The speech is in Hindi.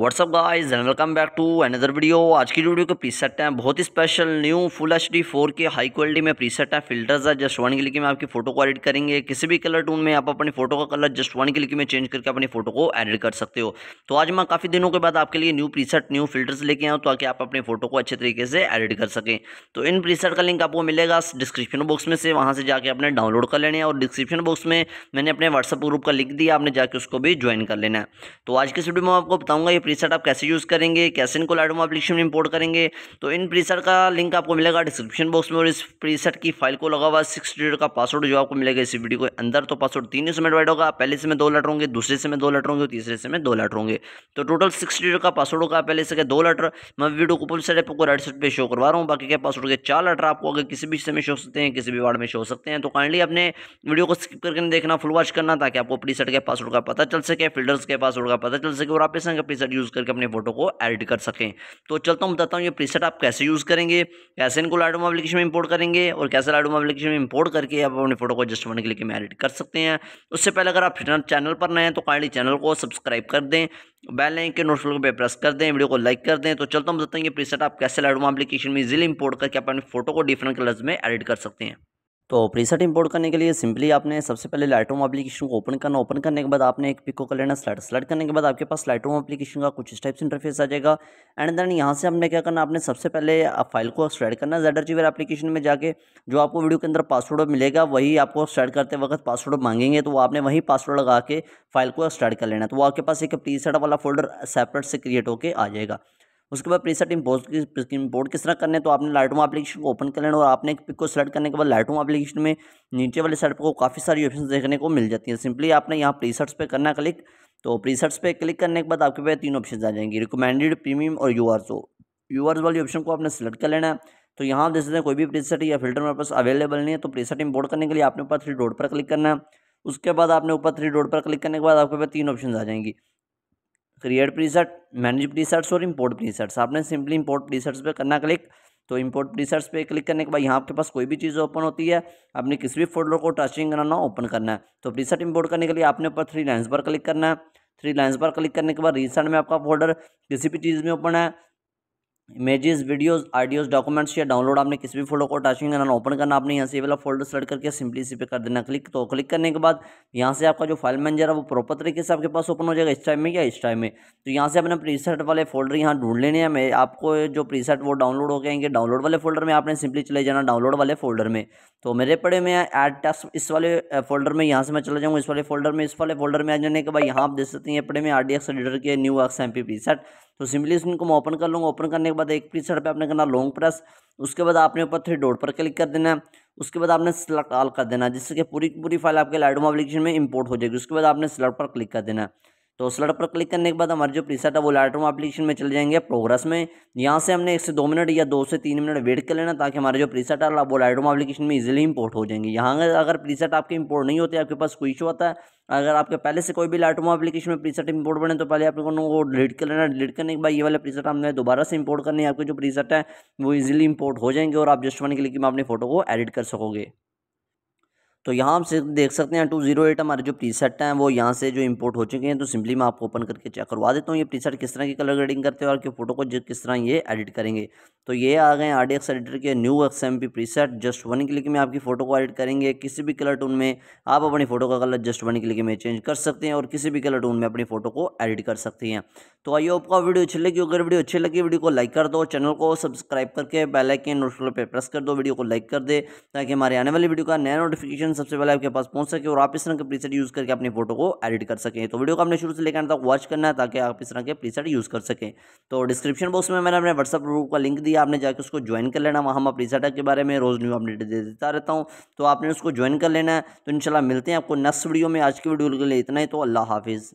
WhatsApp guys and welcome back to another video आज की वीडियो के प्रीसेट हैं बहुत ही special new full H D four K high quality में प्रीसेट हैं फिल्टर्स है जस्ट वन क्लिक में आपकी फोटो को एडिट करेंगे किसी भी कलर टून में आप अपनी फोटो का कलर जस्ट वन क्लिक में चेंज करके अपनी फोटो को एडिट कर सकते हो तो आज मैं काफ़ी दिनों के बाद आपके लिए न्यू प्रीसेट न्यू फिल्टर्स लेके आऊँ ताकि आप अपनी फोटो को अच्छे तरीके से एडिट कर सकें तो इन प्रीसेट का लिंक आपको मिलेगा डिस्क्रिप्शन बॉक्स में से वहाँ से जाकर अपने डाउनलोड कर लेने और डिस्क्रिप्शन बॉक्स में मैंने अपने व्हाट्सअप ग्रुप का लिंक दिया आपने जाकर उसको भी ज्वाइन कर लेना है तो आज की वीडियो में आपको बताऊँगा प्रीसेट आप कैसे यूज़ करेंगे कैसे इनको लाइडो एप्लीकेशन में इंपोर्ट करेंगे तो इन प्रीसेट का लिंक आपको मिलेगा डिस्क्रिप्शन बॉक्स में और इस प्रीसेट की फाइल को लगा हुआ सिक्स डिजिट का पासवर्ड जो आपको मिलेगा इस वीडियो के अंदर तो पासवर्ड तीन ही समय होगा पहले से मैं दो लेटर होंगे दूसरे से मैं दो लेटर होंगे तीसरे से मैं दो लेटर होंगे तो टोटल सिक्स डिजिट का पासवर्ड होगा पहले से दो लेटर मैं वीडियो को पुलिस आपको राइट साइड पर शो करवा रहा हूँ बाकी के पासवर्ड के चार लेटर आपको अगर किसी भी समय शो सकते हैं किसी भी वार्ड में शो सकते हैं तो काइंडली अपने वीडियो को स्किप करके देखना फुल वॉच करना ताकि आपको प्रीसेट के पासवर्ड का पता चल सके फिल्टर्स के पासवर्ड का पता चल सके और आप इस प्रीसेट प्रीसेट यूज़ करके अपने फोटो को एडिट कर सकें तो चलता हूँ बताता हूँ ये प्रीसेट आप कैसे यूज़ करेंगे कैसे इनको लाडोम एप्लीकेशन में इंपोर्ट करेंगे और कैसे लाडोम एप्लीकेशन में इंपोर्ट करके आप अपने फोटो को जस्ट करने के लिए एडिट कर सकते हैं उससे पहले अगर आप चैनल पर नए हैं तो काइंडली चैनल को सब्सक्राइब कर दें बेल लाइन के नोटिफिकेशन पे प्रेस कर दें वीडियो को लाइक कर दें तो चलता हूँ बताता हूँ ये प्रीसेट आप कैसे लाडोम एप्लीकेशन में इजीली इंपोर्ट करके अपने फोटो को डिफरेंट कलर्स में एडिट कर सकते हैं तो प्रीसेट इंपोर्ट करने के लिए सिंपली आपने सबसे पहले लाइटरूम एप्लीकेशन को ओपन करना ओपन करने के बाद आपने एक पिक को कर लेना स्लाइड स्लाइड करने के बाद आपके पास लाइटरूम एप्लीकेशन का कुछ इस टाइप से इंटरफेस आ जाएगा एंड देन यहाँ से हमने क्या करना आपने सबसे पहले आप फाइल को स्टेड करना जेडर जीवर एप्लीकेशन में जाके जो आपको वीडियो के अंदर पासवर्ड मिलेगा वही आपको स्टेड करते वक्त पासवर्ड मांगेंगे तो आपने वही पासवर्ड लगा के फाइल को स्टेड कर लेना तो वो आपके पास एक प्रीसेट वाला फोल्डर सेपरेट से क्रिएट होकर आ जाएगा उसके बाद प्रीसेट इम्पोर्ट इम्पोर्ट किस तरह करने तो आपने लाइटरूम एप्लीकेशन को ओपन कर लेना और आपने एक पिक को सेलेक्ट करने के बाद लाइटरूम एप्लीकेशन में नीचे वाले साइड पर काफ़ी सारी ऑप्शन देखने को मिल जाती है सिंपली आपने यहाँ प्रीसेट्स पर करना क्लिक तो प्रीसेट्स पे क्लिक करने के बाद आपके पास तीन ऑप्शन आ जाएंगे रिकमेंडेड प्रीमियम और यू यूआरस वाली ऑप्शन को आपने सेलेक्ट कर लेना है तो यहाँ आप देख कोई भी प्रीसेट या फिल्टर मेरे पास अवेलेबल नहीं है तो प्रीसेट इम्पोर्ट करने के लिए आपने ऊपर थ्री डॉट पर क्लिक करना है उसके बाद आपने ऊपर थ्री डॉट पर क्लिक करने के बाद आपके पास तीन ऑप्शन आ जाएंगी क्रिएट प्रीसेट मैनेज प्रीसेट्स और इंपोर्ट प्रीसेट्स आपने सिंपली इंपोर्ट प्रीसेट्स पे करना क्लिक तो इंपोर्ट प्रीसेट्स पे क्लिक करने के बाद यहाँ आपके पास कोई भी चीज़ ओपन होती है आपने किसी भी फोल्डर को टचिंग कराना ओपन करना है तो प्रीसेट इंपोर्ट करने के लिए आपने ऊपर थ्री लाइन्स पर क्लिक करना है थ्री लाइन्स पर क्लिक करने के बाद रीसेंट में आपका फोल्डर किसी भी चीज़ में ओपन है इमेजेस वीडियोस आइडियोज डॉक्यूमेंट्स या डाउनलोड आपने किसी भी फोल्डर को अटैचिंग करना ओपन करना आपने यहाँ से वाला फोल्डर सेलेक्ट करके सिंपली सी पे कर देना क्लिक तो क्लिक करने के बाद यहाँ से आपका जो फाइल मैनेजर है वो प्रॉपर तरीके से आपके पास ओपन हो जाएगा इस टाइम में या इस टाइम में तो यहाँ से अपने प्रीसेट वाले फोल्डर यहाँ ढूंढ लेने हैं आपको जो प्रीसेट वो डाउनलोड हो गएंगे डाउनलोड वाले फोल्डर में आपने सिंपली चले जाना डाउनलोड वाले फोल्डर में तो मेरे पड़े में एड टैक्स इस वाले फोल्डर में यहाँ से मैं चला जाऊँगा इस वाले फोल्डर में इस वाले फोल्डर में आ जाने के बाद यहाँ आप देख सकते हैं ये पड़े में आर डी एक्स एडिटर के न्यू एक्स एम पी तो सिंपली इनको मैं ओपन कर लूँगा ओपन करने के बाद एक साइड पे आपने करना लॉन्ग प्रेस उसके बाद आपने ऊपर थ्री डोट पर क्लिक कर देना है उसके बाद आपने सिलेक्ट ऑल कर देना है जिससे कि पूरी पूरी फाइल आपके लाइडोम एप्लीकेशन में इंपोर्ट हो जाएगी उसके बाद आपने सेलेक्ट पर क्लिक कर देना है तो स्लड पर क्लिक करने के बाद हमारे जो प्रीसेट है वो लाइटरूम एप्लीकेशन में चले जाएंगे प्रोग्रेस में यहाँ से हमने एक से दो मिनट या दो से तीन मिनट वेट कर लेना ताकि हमारे जो प्रीसेट है वो लाइटरूम एप्लीकेशन में इजीली इंपोर्ट हो जाएंगे यहाँ अगर प्रीसेट आपके इंपोर्ट नहीं होते आपके पास कोई इशू आता है अगर आपके पहले से कोई भी लाइटरूम एप्लीकेशन में प्रीसेट इंपोर्ट बने तो पहले आपको वो डिलीट कर लेना डिलीट करने के बाद ये वाले प्रीसेट हमने दोबारा से इंपोर्ट करने आपके जो प्रीसेट है वो इजिली इंपोर्ट हो जाएंगे और आप जस्ट वन क्लिक में अपनी फोटो को एडिट कर सकोगे तो यहाँ हम देख सकते हैं टू जीरो एट हमारे जो प्रीसेट हैं वो यहाँ से जो इंपोर्ट हो चुके हैं तो सिंपली मैं आपको ओपन करके चेक करवा देता हूँ ये प्रीसेट किस तरह की कलर ग्रेडिंग करते हैं और फोटो को किस तरह ये एडिट करेंगे तो ये आ गए आर एडिटर के new X M P preset just one click में आपकी फ़ोटो को एडिट करेंगे किसी भी कलर टून में आप अपनी फ़ोटो का कलर जस्ट वन क्लिक में चेंज कर सकते हैं और किसी भी कलर टून में अपनी फ़ोटो को एडिट कर सकते हैं तो आइए आपका वीडियो अच्छी लगी अगर वीडियो अच्छी लगी वीडियो को लाइक कर दो चैनल को सब्सक्राइब करके बेलाइकन नोटिफिकेशन पर प्रेस कर दो वीडियो को लाइक कर दे ताकि हमारे आने वाली वीडियो का नया नोटिफिकेशन ऑप्शन सबसे पहले आपके पास पहुंच सके और आप इस तरह के प्रीसेट यूज़ करके अपनी फोटो को एडिट कर सकें तो वीडियो को आपने शुरू से लेकर तक वॉच करना है ताकि आप इस तरह के प्रीसेट यूज़ कर सकें तो डिस्क्रिप्शन बॉक्स में मैंने अपने व्हाट्सअप ग्रुप का लिंक दिया आपने जाकर उसको ज्वाइन कर लेना वहाँ मैं प्रीसेट के बारे में रोज़ न्यू अपडेट दे देता रहता हूँ तो आपने उसको ज्वाइन कर लेना है तो इनशाला मिलते हैं आपको नेक्स्ट वीडियो में आज की वीडियो के लिए इतना ही तो अल्लाह हाफिज़